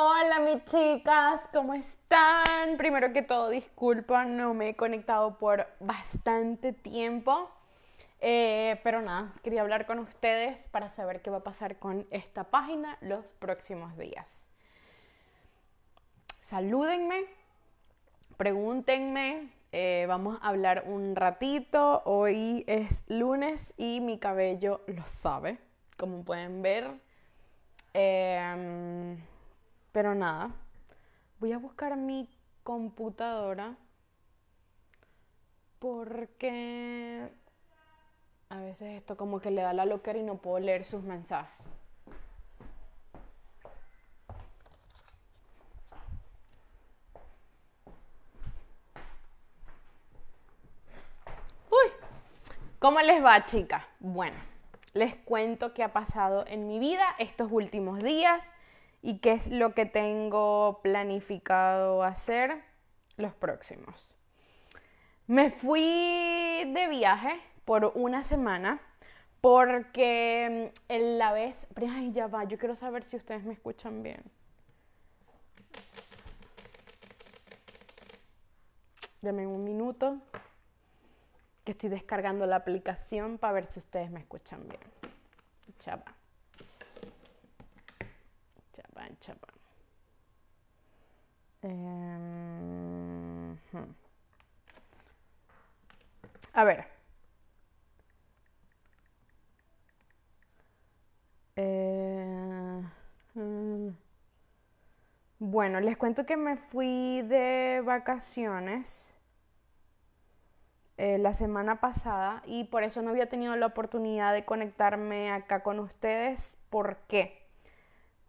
Hola mis chicas, ¿cómo están? Primero que todo, disculpa, no me he conectado por bastante tiempo. Eh, pero nada, quería hablar con ustedes para saber qué va a pasar con esta página los próximos días. Salúdenme, pregúntenme, eh, vamos a hablar un ratito. Hoy es lunes y mi cabello lo sabe, como pueden ver. Eh, pero nada, voy a buscar mi computadora porque a veces esto como que le da la locker y no puedo leer sus mensajes. Uy, ¿cómo les va chicas? Bueno, les cuento qué ha pasado en mi vida estos últimos días y qué es lo que tengo planificado hacer los próximos. Me fui de viaje por una semana porque mm, en la vez... Ay, ya va, yo quiero saber si ustedes me escuchan bien. Dame un minuto que estoy descargando la aplicación para ver si ustedes me escuchan bien. Chava. Em, a ver. Eh, mm, bueno, les cuento que me fui de vacaciones eh, la semana pasada y por eso no había tenido la oportunidad de conectarme acá con ustedes. ¿Por qué?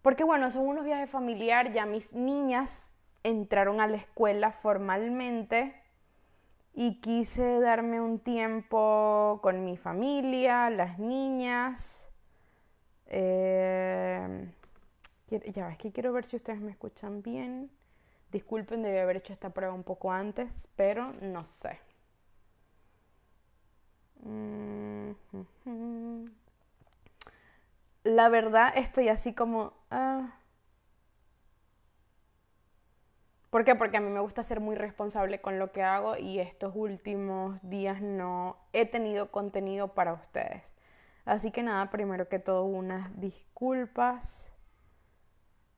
Porque bueno, son unos viajes familiares, ya mis niñas entraron a la escuela formalmente y quise darme un tiempo con mi familia, las niñas. Eh, ya ves que quiero ver si ustedes me escuchan bien. Disculpen, debí haber hecho esta prueba un poco antes, pero no sé. Mm, la verdad estoy así como... Ah, ¿Por qué? Porque a mí me gusta ser muy responsable con lo que hago y estos últimos días no he tenido contenido para ustedes. Así que nada, primero que todo unas disculpas.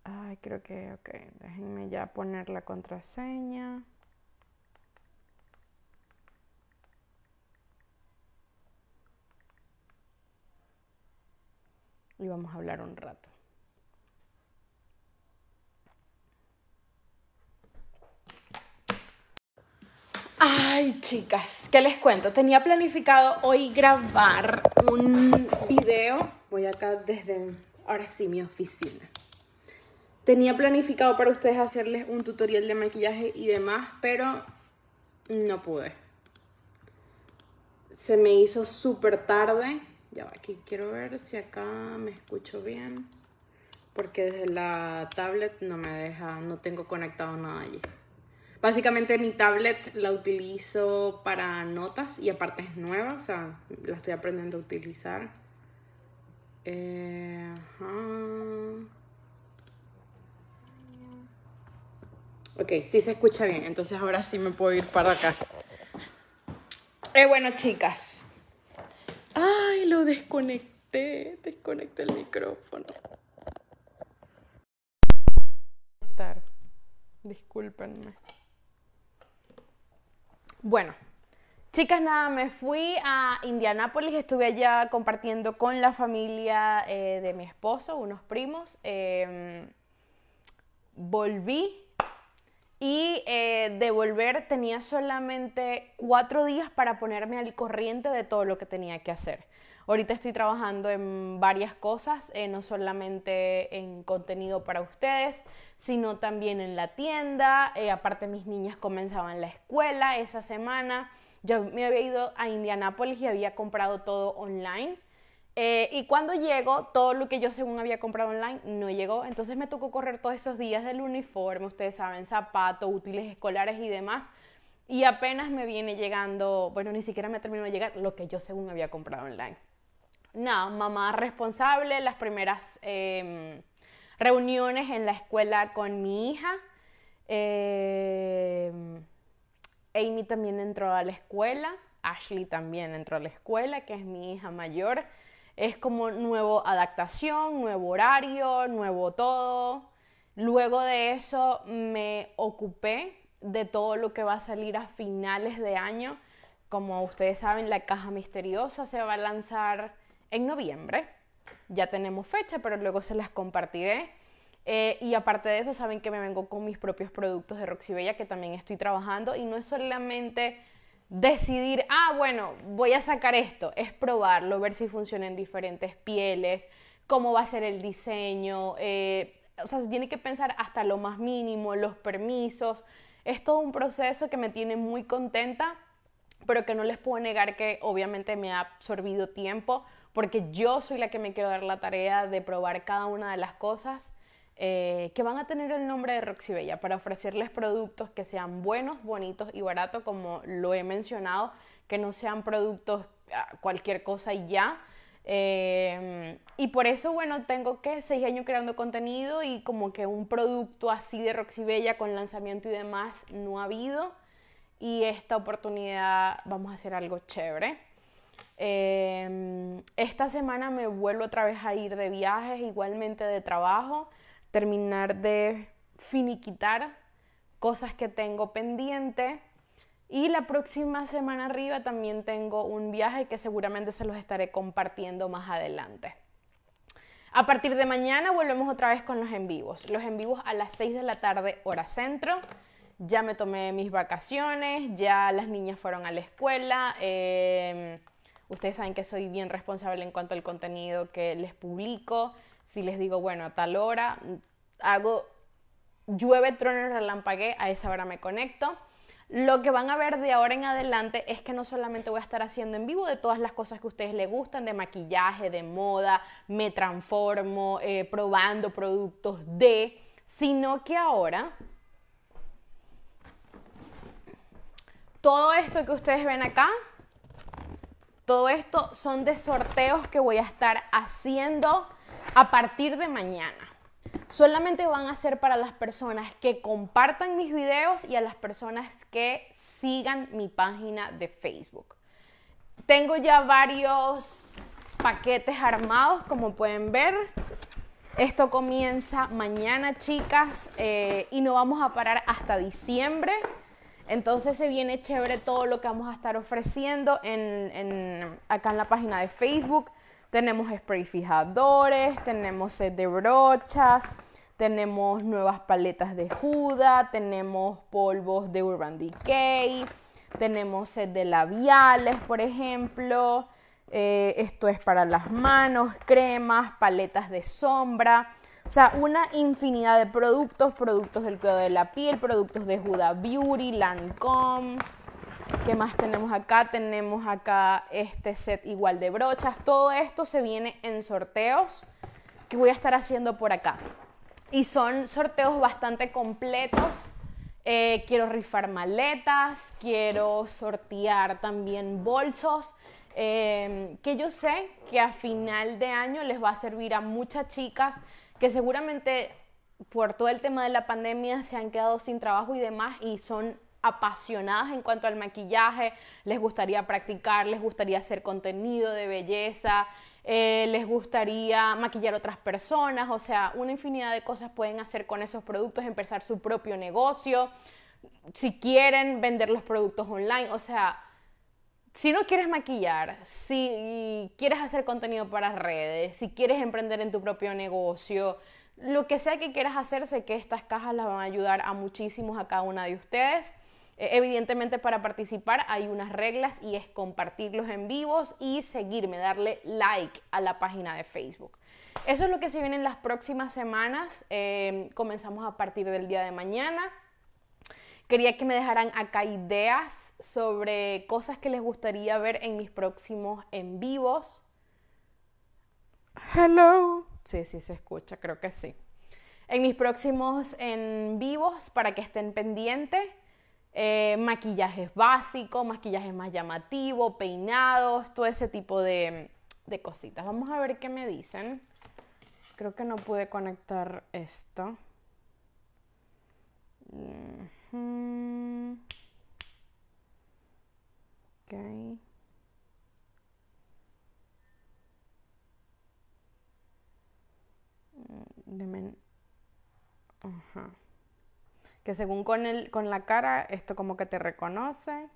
Ay, creo que, ok, déjenme ya poner la contraseña. Y vamos a hablar un rato. Ay, chicas, ¿qué les cuento? Tenía planificado hoy grabar un video. Voy acá desde ahora sí mi oficina. Tenía planificado para ustedes hacerles un tutorial de maquillaje y demás, pero no pude. Se me hizo súper tarde. Ya aquí quiero ver si acá me escucho bien. Porque desde la tablet no me deja, no tengo conectado nada allí. Básicamente mi tablet la utilizo para notas y aparte es nueva, o sea, la estoy aprendiendo a utilizar. Eh, ok, sí se escucha bien, entonces ahora sí me puedo ir para acá. Eh, bueno, chicas. Ay, lo desconecté, desconecté el micrófono. Disculpenme. Bueno, Chicas, nada, me fui a Indianápolis, estuve allá compartiendo con la familia eh, de mi esposo, unos primos. Em, volví y eh, de volver tenía solamente cuatro días para ponerme al corriente de todo lo que tenía que hacer. Ahorita estoy trabajando en varias cosas, eh, no solamente en contenido para ustedes, sino también en la tienda. Eh, aparte mis niñas comenzaban la escuela esa semana. Yo me había ido a Indianápolis y había comprado todo online. Eh, y cuando llego, todo lo que yo según había comprado online no llegó. Entonces me tocó correr todos esos días del uniforme, ustedes saben, zapatos, útiles escolares y demás. Y apenas me viene llegando, bueno, ni siquiera me terminó de llegar lo que yo según había comprado online. No, mamá responsable, las primeras em, reuniones en la escuela con mi hija. Em, Amy también entró a la escuela, Ashley también entró a la escuela, que es mi hija mayor. Es como nuevo adaptación, nuevo horario, nuevo todo. Luego de eso me ocupé de todo lo que va a salir a finales de año. Como ustedes saben, la caja misteriosa se va a lanzar en noviembre. Ya tenemos fecha, pero luego se las compartiré. Eh, y aparte de eso, saben que me vengo con mis propios productos de Bella, que también estoy trabajando. Y no es solamente decidir, ah, bueno, voy a sacar esto. Es probarlo, ver si funciona en diferentes pieles, cómo va a ser el diseño. Eh, o sea, se tiene que pensar hasta lo más mínimo, los permisos. Es todo un proceso que me tiene muy contenta pero que no les puedo negar que obviamente me ha absorbido tiempo, porque yo soy la que me quiero dar la tarea de probar cada una de las cosas eh, que van a tener el nombre de Roxy Bella para ofrecerles productos que sean buenos, bonitos y baratos, como lo he mencionado, que no sean productos ah, cualquier cosa y ya. Em, y por eso, bueno, tengo que seis años creando contenido y como que un producto así de Roxy Bella con lanzamiento y demás no ha habido y esta oportunidad vamos a hacer algo chévere. Em, esta semana me vuelvo otra vez a ir de viajes, igualmente de trabajo, terminar de finiquitar cosas que tengo pendiente. Y la próxima semana arriba también tengo un viaje que seguramente se los estaré compartiendo más adelante. A partir de mañana volvemos otra vez con los en vivos. Los en vivos a las 6 de la tarde, hora centro ya me tomé mis vacaciones, ya las niñas fueron a la escuela. Em, ustedes saben que soy bien responsable en cuanto al contenido que les publico. Si les digo, bueno, a tal hora hago llueve, trono y relampagué, a esa hora me conecto. Lo que van a ver de ahora en adelante es que no solamente voy a estar haciendo en vivo de todas las cosas que a ustedes les gustan, de maquillaje, de moda, me transformo, eh, probando productos de, sino que ahora Todo esto que ustedes ven acá, todo esto son de sorteos que voy a estar haciendo a partir de mañana. Solamente van a ser para las personas que compartan mis videos y a las personas que sigan mi página de Facebook. Tengo ya varios paquetes armados, como pueden ver. Esto comienza mañana, chicas, eh, y no vamos a parar hasta diciembre. Entonces se viene chévere todo lo que vamos a estar ofreciendo en, acá en la página de Facebook. Tenemos spray fijadores, tenemos set de brochas, tenemos nuevas paletas de Juda, tenemos polvos de Urban Decay, tenemos set de labiales, por ejemplo. Eh, esto es para las manos, cremas, paletas de sombra o sea, una infinidad de productos, productos del cuidado de la piel, productos de Huda Beauty, Lancome. ¿Qué más tenemos acá? Tenemos acá este set igual de brochas. Todo esto se viene en sorteos que voy a estar haciendo por acá. Y son sorteos bastante completos. Eh, quiero rifar maletas, quiero sortear también bolsos, eh, que yo sé que a final de año les va a servir a muchas chicas que seguramente por todo el tema de la pandemia se han quedado sin trabajo y demás y son apasionadas en cuanto al maquillaje, les gustaría practicar, les gustaría hacer contenido de belleza, eh, les gustaría maquillar otras personas, o sea, una infinidad de cosas pueden hacer con esos productos, empezar su propio negocio, si quieren vender los productos online, o sea, si no quieres maquillar, si quieres hacer contenido para redes, si quieres emprender en tu propio negocio, lo que sea que quieras hacer, sé que estas cajas las van a ayudar a muchísimos a cada una de ustedes. Eh, evidentemente para participar hay unas reglas y es compartirlos en vivos y seguirme, darle like a la página de Facebook. Eso es lo que se viene en las próximas semanas. Eh, comenzamos a partir del día de mañana. Quería que me dejaran acá ideas sobre cosas que les gustaría ver en mis próximos en vivos. Hello. Sí, sí se escucha, creo que sí. En mis próximos en vivos, para que estén pendientes, eh, maquillajes básicos, maquillajes más llamativo, peinados, todo ese tipo de, cositas. Vamos a ver qué me dicen. Creo que no pude conectar esto. Mm okay. Mm, que según con, el, con la cara, esto como que te reconoce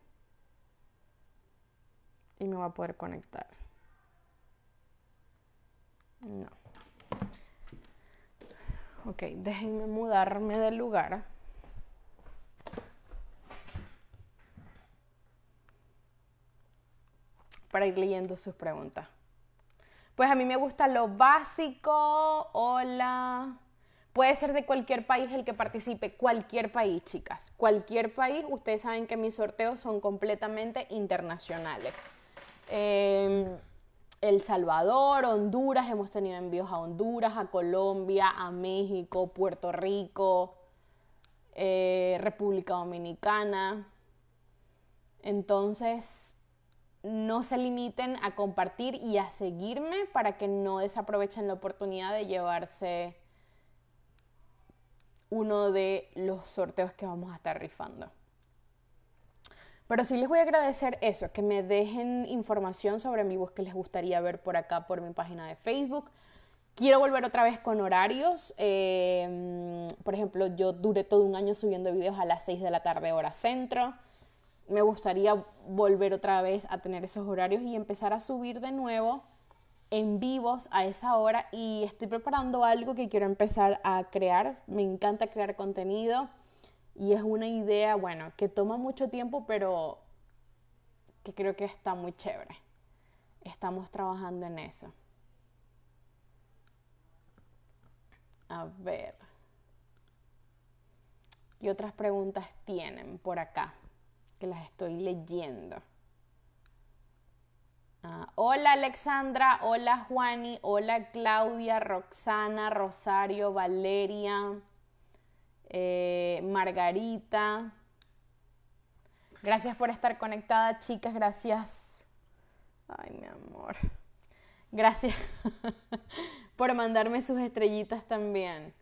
y me va a poder conectar. No. Ok, déjenme mudarme del lugar. para ir leyendo sus preguntas. Pues a mí me gusta lo básico, hola. Puede ser de cualquier país el que participe, cualquier país, chicas. Cualquier país, ustedes saben que mis sorteos son completamente internacionales. Em, el Salvador, Honduras, hemos tenido envíos a Honduras, a Colombia, a México, Puerto Rico, eh, República Dominicana. Entonces, no se limiten a compartir y a seguirme para que no desaprovechen la oportunidad de llevarse uno de los sorteos que vamos a estar rifando. Pero sí les voy a agradecer eso, que me dejen información sobre mi voz que les gustaría ver por acá, por mi página de Facebook. Quiero volver otra vez con horarios. Eh, por ejemplo, yo duré todo un año subiendo videos a las 6 de la tarde hora centro me gustaría volver otra vez a tener esos horarios y empezar a subir de nuevo en vivos a esa hora y estoy preparando algo que quiero empezar a crear. Me encanta crear contenido y es una idea, bueno, que toma mucho tiempo, pero que creo que está muy chévere. Estamos trabajando en eso. A ver. ¿Qué otras preguntas tienen por acá? que las estoy leyendo. Ah, hola Alexandra, hola Juani, hola Claudia, Roxana, Rosario, Valeria, eh, Margarita. Gracias por estar conectada, chicas, gracias. Ay, mi amor. Gracias por mandarme sus estrellitas también.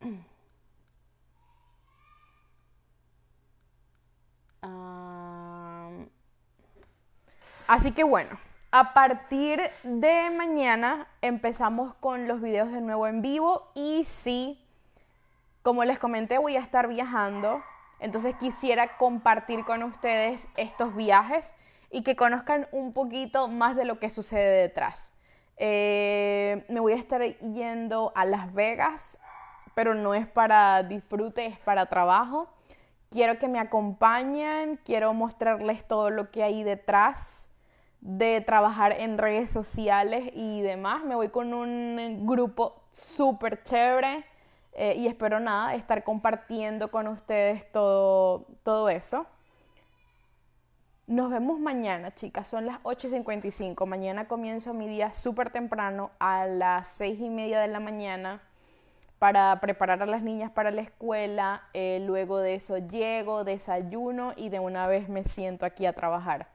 Ah, así que bueno, a partir de mañana empezamos con los videos de nuevo en vivo y sí, como les comenté, voy a estar viajando. Entonces quisiera compartir con ustedes estos viajes y que conozcan un poquito más de lo que sucede detrás. Eh, me voy a estar yendo a Las Vegas, pero no es para disfrute, es para trabajo quiero que me acompañen, quiero mostrarles todo lo que hay detrás de trabajar en redes sociales y demás. Me voy con un grupo súper chévere eh, y espero nada, estar compartiendo con ustedes todo, todo eso. Nos vemos mañana, chicas. Son las 8.55. Mañana comienzo mi día súper temprano a las 6 y media de la mañana para preparar a las niñas para la escuela, eh, luego de eso llego, desayuno y de una vez me siento aquí a trabajar.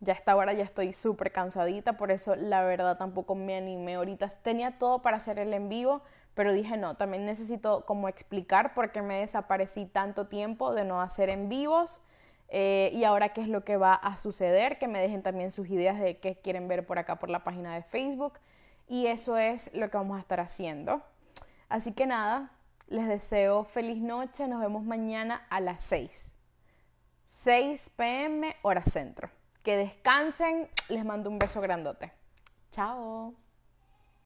Ya está esta hora ya estoy súper cansadita, por eso la verdad tampoco me animé ahorita. Tenía todo para hacer el en vivo, pero dije no, también necesito como explicar por qué me desaparecí tanto tiempo de no hacer en vivos eh, y ahora qué es lo que va a suceder, que me dejen también sus ideas de qué quieren ver por acá por la página de Facebook y eso es lo que vamos a estar haciendo. Así que nada, les deseo feliz noche, nos vemos mañana a las 6. 6 pm hora centro. Que descansen, les mando un beso grandote. Chao.